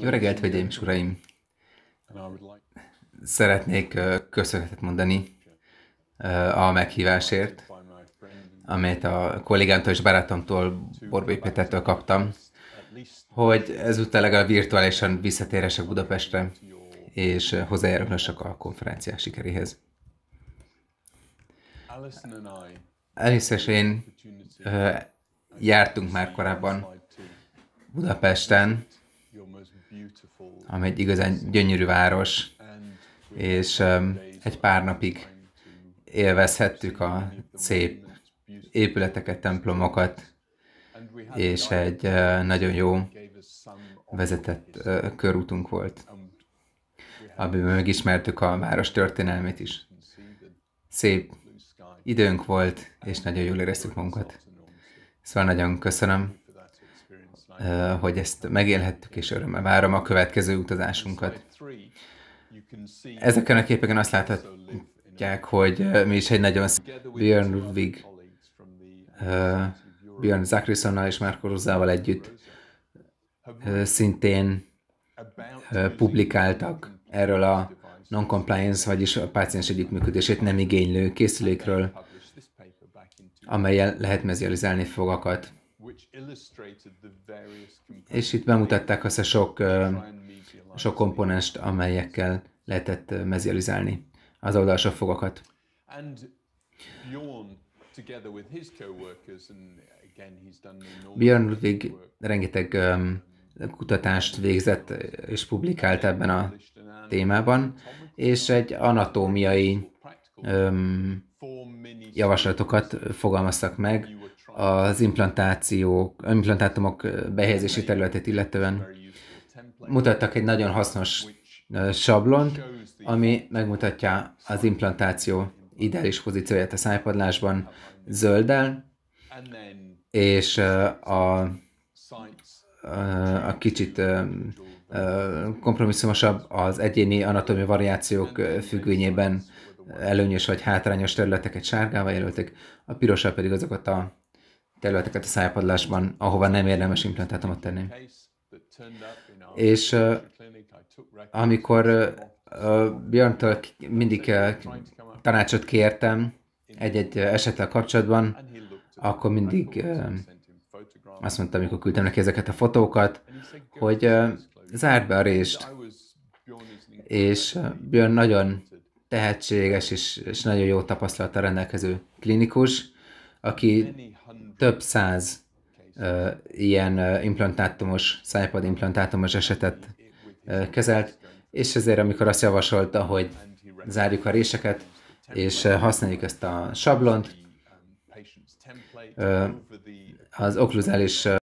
Jó reggelt, hölgyeim és uraim! Szeretnék köszönetet mondani a meghívásért, amelyet a kollégámtól és barátomtól, Borbély Pétertől kaptam, hogy ezúttal legalább virtuálisan visszatéresek Budapestre, és hozzájárulhassak a konferencia sikeréhez. Először és én jártunk már korábban Budapesten, ami egy igazán gyönyörű város, és um, egy pár napig élvezhettük a szép épületeket, templomokat, és egy uh, nagyon jó vezetett uh, körútunk volt, amiben megismertük a város történelmét is. Szép időnk volt, és nagyon jól éreztük magunkat. Szóval nagyon köszönöm hogy ezt megélhettük, és örömmel várom a következő utazásunkat. Ezeken a képeken azt láthatják, hogy mi is egy nagyon Björn Ludwig, Björn Zakrisonnal és Márko Ruzával együtt szintén publikáltak erről a non-compliance, vagyis a páciens együttműködését nem igénylő készülékről, amelyel lehet mezializálni fogakat és itt bemutatták azt a sok, sok komponest, amelyekkel lehetett mezializálni az oldalsó fogakat. Björn Ludwig rengeteg kutatást végzett és publikált ebben a témában, és egy anatómiai javaslatokat fogalmaztak meg az implantációk, implantátumok behelyezési területét illetően. Mutattak egy nagyon hasznos sablont, ami megmutatja az implantáció ideális pozícióját a szájpadlásban zölddel, és a, a, a kicsit kompromisszumosabb az egyéni anatómia variációk függvényében előnyös vagy hátrányos területeket sárgával jelölték, a pirosabb pedig azokat a területeket a szájpadlásban, ahova nem érdemes implantátumot tenni. És uh, amikor uh, Björntől mindig uh, tanácsot kértem egy-egy esettel kapcsolatban, akkor mindig uh, azt mondtam, amikor küldtem neki ezeket a fotókat, hogy uh, zárd be a részt. És uh, Björn nagyon tehetséges és, és nagyon jó tapasztalata rendelkező klinikus, aki több száz uh, ilyen implantátumos, szájpad implantátumos esetet uh, kezelt, és ezért amikor azt javasolta, hogy zárjuk a réseket, és használjuk ezt a sablont, az okluzális